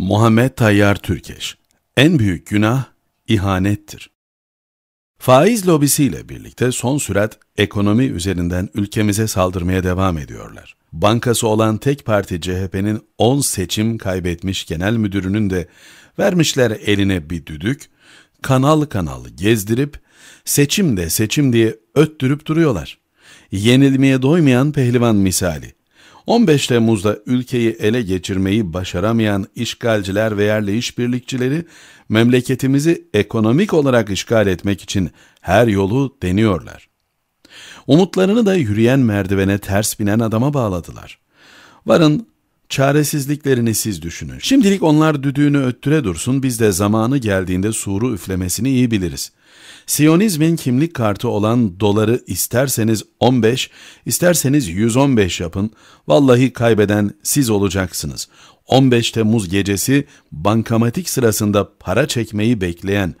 Muhammed Tayyar Türkeş En büyük günah ihanettir. Faiz lobisiyle birlikte son sürat ekonomi üzerinden ülkemize saldırmaya devam ediyorlar. Bankası olan tek parti CHP'nin 10 seçim kaybetmiş genel müdürünün de vermişler eline bir düdük, kanal kanal gezdirip seçim de seçim diye öttürüp duruyorlar. Yenilmeye doymayan pehlivan misali. 15 Temmuz'da ülkeyi ele geçirmeyi başaramayan işgalciler ve yerli işbirlikçileri memleketimizi ekonomik olarak işgal etmek için her yolu deniyorlar. Umutlarını da yürüyen merdivene ters binen adama bağladılar. Varın Çaresizliklerini siz düşünün. Şimdilik onlar düdüğünü öttüre dursun, biz de zamanı geldiğinde suru üflemesini iyi biliriz. Siyonizmin kimlik kartı olan doları isterseniz 15, isterseniz 115 yapın. Vallahi kaybeden siz olacaksınız. 15 Temmuz gecesi bankamatik sırasında para çekmeyi bekleyen,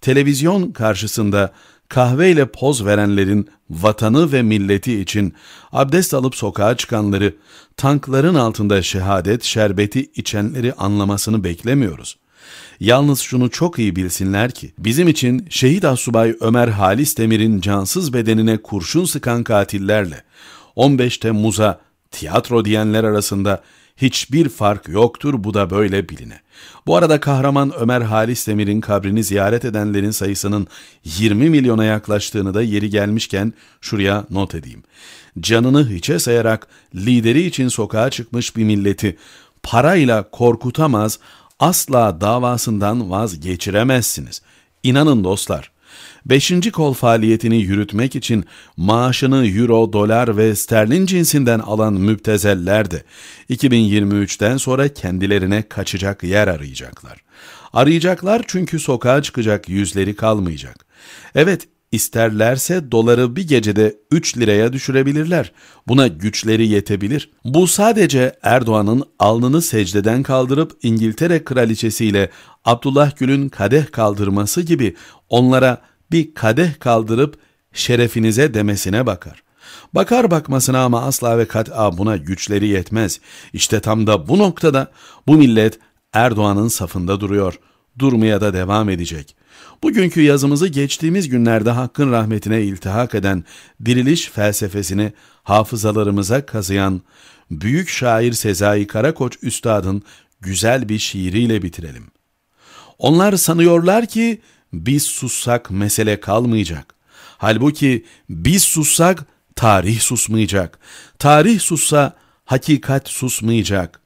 televizyon karşısında kahveyle poz verenlerin vatanı ve milleti için abdest alıp sokağa çıkanları, tankların altında şehadet şerbeti içenleri anlamasını beklemiyoruz. Yalnız şunu çok iyi bilsinler ki, bizim için şehit asubay Ömer Halis Demir'in cansız bedenine kurşun sıkan katillerle 15 Temmuz'a tiyatro diyenler arasında Hiçbir fark yoktur bu da böyle biline. Bu arada kahraman Ömer Halis Demir'in kabrini ziyaret edenlerin sayısının 20 milyona yaklaştığını da yeri gelmişken şuraya not edeyim. Canını hiçe sayarak lideri için sokağa çıkmış bir milleti parayla korkutamaz, asla davasından vazgeçiremezsiniz. İnanın dostlar, Beşinci kol faaliyetini yürütmek için maaşını euro, dolar ve sterlin cinsinden alan müptezeller de 2023'ten sonra kendilerine kaçacak yer arayacaklar. Arayacaklar çünkü sokağa çıkacak yüzleri kalmayacak. Evet isterlerse doları bir gecede 3 liraya düşürebilirler. Buna güçleri yetebilir. Bu sadece Erdoğan'ın alnını secdeden kaldırıp İngiltere kraliçesiyle Abdullah Gül'ün kadeh kaldırması gibi onlara bir kadeh kaldırıp şerefinize demesine bakar. Bakar bakmasına ama asla ve kat'a buna güçleri yetmez. İşte tam da bu noktada bu millet Erdoğan'ın safında duruyor. Durmaya da devam edecek. Bugünkü yazımızı geçtiğimiz günlerde Hakk'ın rahmetine iltihak eden diriliş felsefesini hafızalarımıza kazıyan büyük şair Sezai Karakoç Üstad'ın güzel bir şiiriyle bitirelim. Onlar sanıyorlar ki biz sussak mesele kalmayacak. Halbuki biz sussak tarih susmayacak. Tarih sussa hakikat susmayacak.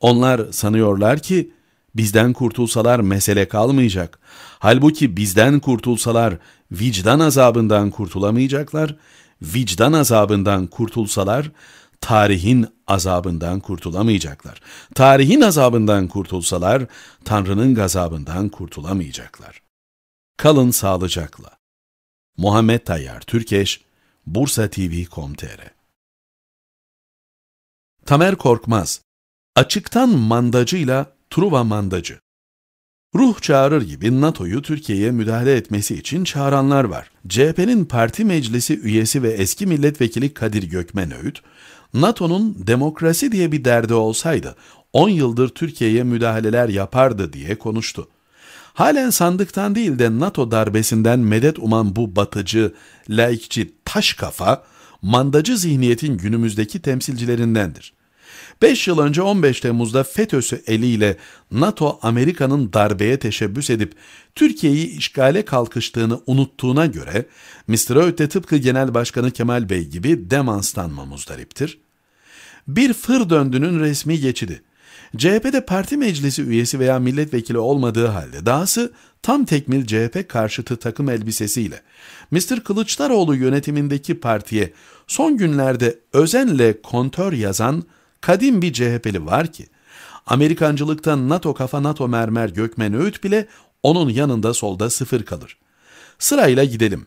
Onlar sanıyorlar ki bizden kurtulsalar mesele kalmayacak. Halbuki bizden kurtulsalar vicdan azabından kurtulamayacaklar. Vicdan azabından kurtulsalar tarihin azabından kurtulamayacaklar. Tarihin azabından kurtulsalar Tanrı'nın gazabından kurtulamayacaklar.'' Kalın sağlıcakla. Muhammed Tayyar Türkeş, Bursa TV.com.tr Tamer Korkmaz, Açıktan mandacıyla Truva mandacı. Ruh çağırır gibi NATO'yu Türkiye'ye müdahale etmesi için çağıranlar var. CHP'nin parti meclisi üyesi ve eski milletvekili Kadir Gökmen Öğüt, NATO'nun demokrasi diye bir derdi olsaydı 10 yıldır Türkiye'ye müdahaleler yapardı diye konuştu. Halen sandıktan değil de NATO darbesinden medet uman bu batıcı, laikçi taş kafa, mandacı zihniyetin günümüzdeki temsilcilerindendir. 5 yıl önce 15 Temmuz'da FETÖ'sü eliyle NATO Amerika'nın darbeye teşebbüs edip Türkiye'yi işgale kalkıştığını unuttuğuna göre Mr. Öğüt tıpkı Genel Başkanı Kemal Bey gibi demanslanma muzdariptir. Bir fır döndünün resmi geçidi. CHP'de parti meclisi üyesi veya milletvekili olmadığı halde dahası tam tekmil CHP karşıtı takım elbisesiyle Mr. Kılıçdaroğlu yönetimindeki partiye son günlerde özenle kontör yazan kadim bir CHP'li var ki Amerikancılıktan NATO kafa NATO mermer Gökmen Öğüt bile onun yanında solda sıfır kalır. Sırayla gidelim.''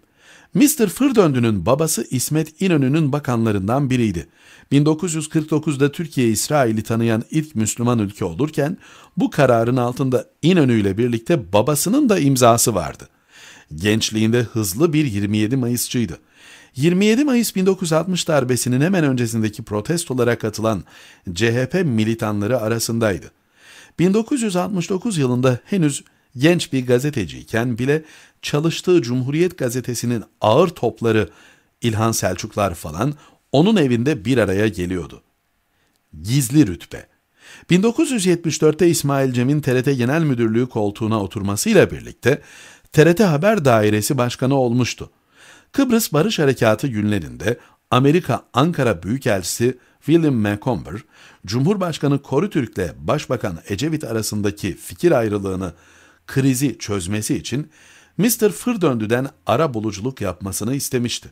Mr. Fırdöndü'nün babası İsmet İnönü'nün bakanlarından biriydi. 1949'da Türkiye İsrail'i tanıyan ilk Müslüman ülke olurken bu kararın altında İnönü ile birlikte babasının da imzası vardı. Gençliğinde hızlı bir 27 Mayısçıydı. 27 Mayıs 1960 darbesinin hemen öncesindeki protestolara katılan CHP militanları arasındaydı. 1969 yılında henüz genç bir gazeteciyken bile çalıştığı Cumhuriyet Gazetesi'nin ağır topları İlhan Selçuklar falan onun evinde bir araya geliyordu. Gizli rütbe. 1974'te İsmail Cem'in TRT Genel Müdürlüğü koltuğuna oturmasıyla birlikte TRT Haber Dairesi Başkanı olmuştu. Kıbrıs Barış Harekatı günlerinde Amerika Ankara Büyükelçisi William Macomber, Cumhurbaşkanı Korutürk ile Başbakan Ecevit arasındaki fikir ayrılığını krizi çözmesi için Mr. Fırdöndü'den ara buluculuk yapmasını istemişti.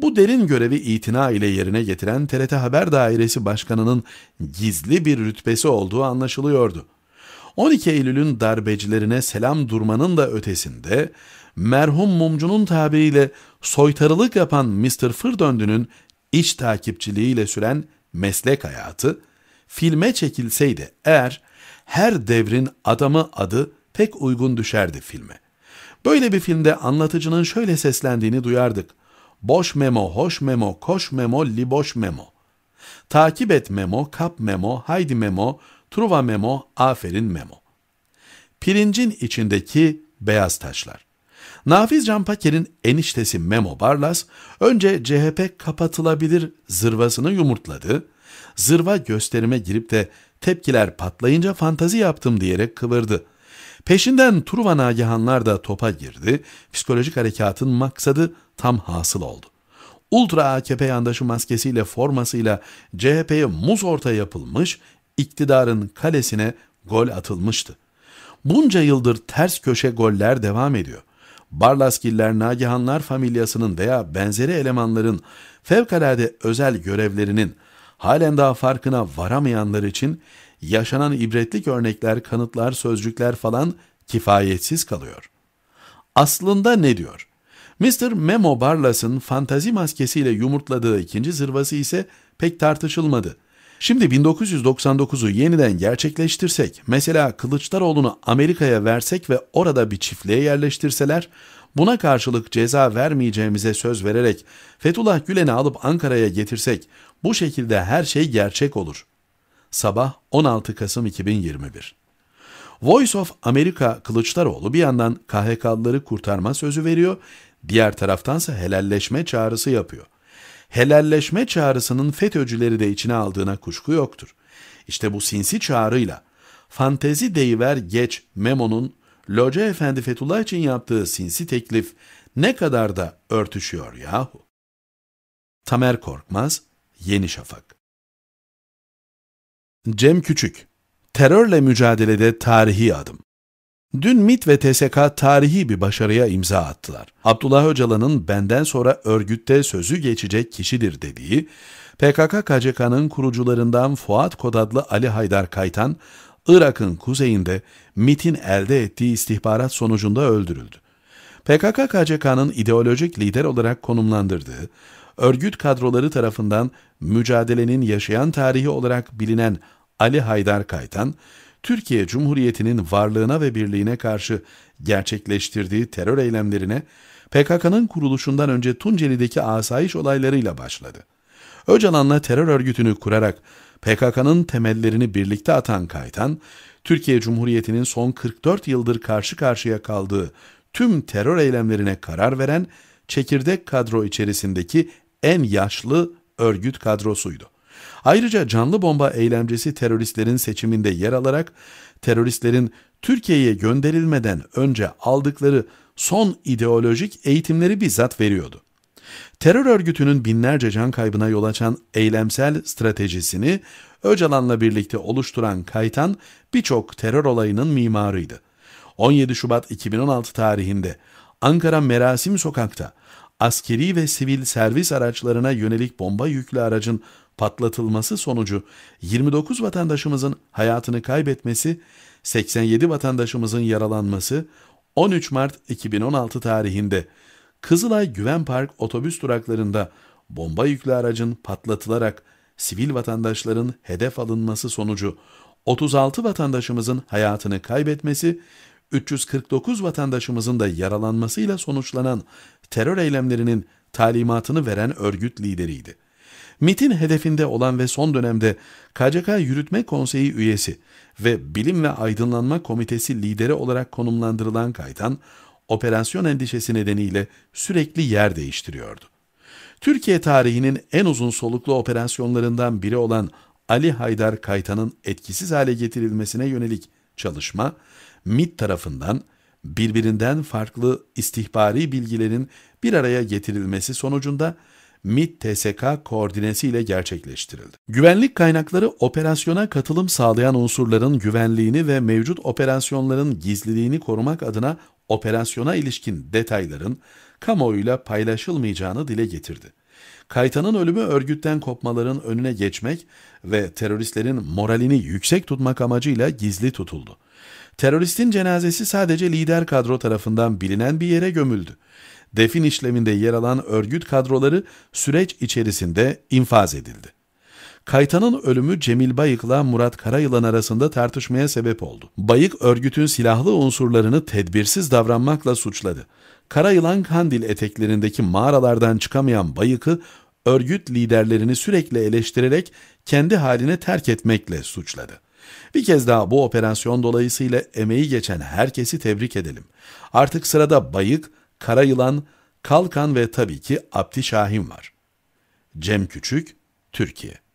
Bu derin görevi itina ile yerine getiren TRT Haber Dairesi Başkanı'nın gizli bir rütbesi olduğu anlaşılıyordu. 12 Eylül'ün darbecilerine selam durmanın da ötesinde merhum mumcunun tabiriyle soytarılık yapan Mr. Fırdöndü'nün iç takipçiliğiyle süren meslek hayatı, filme çekilseydi eğer her devrin adamı adı pek uygun düşerdi filme. Böyle bir filmde anlatıcının şöyle seslendiğini duyardık. Boş memo, hoş memo, koş memo, li boş memo. Takip et memo, kap memo, haydi memo, truva memo, aferin memo. Pirincin içindeki beyaz taşlar. Nafiz Can Paker'in eniştesi Memo Barlas, önce CHP kapatılabilir zırvasını yumurtladı, zırva gösterime girip de tepkiler patlayınca fantazi yaptım diyerek kıvırdı.'' Peşinden Truva Nagihanlar da topa girdi. Psikolojik harekatın maksadı tam hasıl oldu. Ultra AKP yandaşı maskesiyle formasıyla CHP'ye muz orta yapılmış, iktidarın kalesine gol atılmıştı. Bunca yıldır ters köşe goller devam ediyor. Barlaskiller, Nagihanlar familyasının veya benzeri elemanların fevkalade özel görevlerinin halen daha farkına varamayanlar için yaşanan ibretlik örnekler, kanıtlar, sözcükler falan kifayetsiz kalıyor. Aslında ne diyor? Mr. Memo Barlas'ın fantazi maskesiyle yumurtladığı ikinci zırvası ise pek tartışılmadı. Şimdi 1999'u yeniden gerçekleştirsek, mesela Kılıçdaroğlu'nu Amerika'ya versek ve orada bir çiftliğe yerleştirseler, buna karşılık ceza vermeyeceğimize söz vererek Fethullah Gülen'i alıp Ankara'ya getirsek, bu şekilde her şey gerçek olur.'' Sabah 16 Kasım 2021 Voice of America Kılıçdaroğlu bir yandan KHK'lıları kurtarma sözü veriyor, diğer taraftansa helalleşme çağrısı yapıyor. Helalleşme çağrısının FETÖ'cüleri de içine aldığına kuşku yoktur. İşte bu sinsi çağrıyla fantezi deyiver geç Memo'nun Loca Efendi Fethullah için yaptığı sinsi teklif ne kadar da örtüşüyor yahu. Tamer Korkmaz, Yeni Şafak Cem Küçük Terörle mücadelede tarihi adım. Dün MIT ve TSK tarihi bir başarıya imza attılar. Abdullah Öcalan'ın benden sonra örgütte sözü geçecek kişidir dediği, PKK-KCK'nın kurucularından Fuat Kodadlı Ali Haydar Kaytan, Irak'ın kuzeyinde MIT'in elde ettiği istihbarat sonucunda öldürüldü. PKK-KCK'nın ideolojik lider olarak konumlandırdığı, örgüt kadroları tarafından mücadelenin yaşayan tarihi olarak bilinen Ali Haydar Kaytan, Türkiye Cumhuriyeti'nin varlığına ve birliğine karşı gerçekleştirdiği terör eylemlerine PKK'nın kuruluşundan önce Tunceli'deki asayiş olaylarıyla başladı. Öcalan'la terör örgütünü kurarak PKK'nın temellerini birlikte atan Kaytan, Türkiye Cumhuriyeti'nin son 44 yıldır karşı karşıya kaldığı tüm terör eylemlerine karar veren çekirdek kadro içerisindeki en yaşlı örgüt kadrosuydu. Ayrıca canlı bomba eylemcisi teröristlerin seçiminde yer alarak teröristlerin Türkiye'ye gönderilmeden önce aldıkları son ideolojik eğitimleri bizzat veriyordu. Terör örgütünün binlerce can kaybına yol açan eylemsel stratejisini Öcalan'la birlikte oluşturan Kaytan birçok terör olayının mimarıydı. 17 Şubat 2016 tarihinde Ankara Merasim Sokak'ta askeri ve sivil servis araçlarına yönelik bomba yüklü aracın patlatılması sonucu 29 vatandaşımızın hayatını kaybetmesi, 87 vatandaşımızın yaralanması 13 Mart 2016 tarihinde Kızılay Güven Park otobüs duraklarında bomba yüklü aracın patlatılarak sivil vatandaşların hedef alınması sonucu 36 vatandaşımızın hayatını kaybetmesi, 349 vatandaşımızın da yaralanmasıyla sonuçlanan terör eylemlerinin talimatını veren örgüt lideriydi. MIT'in hedefinde olan ve son dönemde KCK Yürütme Konseyi üyesi ve Bilim ve Aydınlanma Komitesi lideri olarak konumlandırılan Kaytan, operasyon endişesi nedeniyle sürekli yer değiştiriyordu. Türkiye tarihinin en uzun soluklu operasyonlarından biri olan Ali Haydar Kaytan'ın etkisiz hale getirilmesine yönelik çalışma, MIT tarafından birbirinden farklı istihbari bilgilerin bir araya getirilmesi sonucunda MIT tsk koordinesi ile gerçekleştirildi. Güvenlik kaynakları operasyona katılım sağlayan unsurların güvenliğini ve mevcut operasyonların gizliliğini korumak adına operasyona ilişkin detayların kamuoyuyla paylaşılmayacağını dile getirdi. Kaytan'ın ölümü örgütten kopmaların önüne geçmek ve teröristlerin moralini yüksek tutmak amacıyla gizli tutuldu. Teröristin cenazesi sadece lider kadro tarafından bilinen bir yere gömüldü defin işleminde yer alan örgüt kadroları süreç içerisinde infaz edildi. Kaytan'ın ölümü Cemil Bayık'la Murat Karayılan arasında tartışmaya sebep oldu. Bayık örgütün silahlı unsurlarını tedbirsiz davranmakla suçladı. Karayılan Kandil eteklerindeki mağaralardan çıkamayan Bayık'ı örgüt liderlerini sürekli eleştirerek kendi haline terk etmekle suçladı. Bir kez daha bu operasyon dolayısıyla emeği geçen herkesi tebrik edelim. Artık sırada Bayık, Kara Yılan, Kalkan ve tabii ki Abdi Şahin var. Cem Küçük, Türkiye